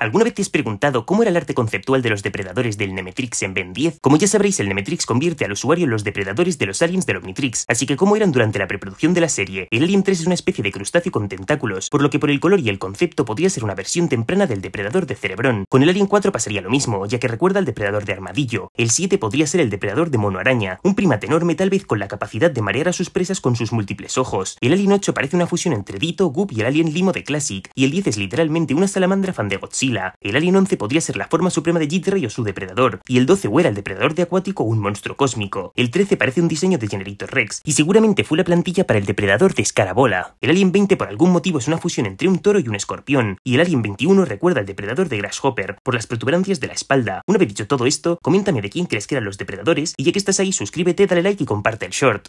¿Alguna vez te has preguntado cómo era el arte conceptual de los depredadores del Nemetrix en Ben 10? Como ya sabréis, el Nemetrix convierte al usuario en los depredadores de los aliens del Omnitrix, así que como eran durante la preproducción de la serie, el Alien 3 es una especie de crustáceo con tentáculos, por lo que por el color y el concepto podría ser una versión temprana del depredador de Cerebrón. Con el Alien 4 pasaría lo mismo, ya que recuerda al depredador de Armadillo. El 7 podría ser el depredador de Mono Araña, un primate enorme tal vez con la capacidad de marear a sus presas con sus múltiples ojos. El Alien 8 parece una fusión entre Dito, Goop y el Alien Limo de Classic, y el 10 es literalmente una salamandra fan de Godzilla el Alien 11 podría ser la forma suprema de Jitrey o su depredador, y el 12 o era el depredador de acuático o un monstruo cósmico. El 13 parece un diseño de Generator Rex, y seguramente fue la plantilla para el depredador de Escarabola. El Alien 20 por algún motivo es una fusión entre un toro y un escorpión, y el Alien 21 recuerda al depredador de Grasshopper, por las protuberancias de la espalda. Una vez dicho todo esto, coméntame de quién crees que eran los depredadores, y ya que estás ahí suscríbete, dale like y comparte el short.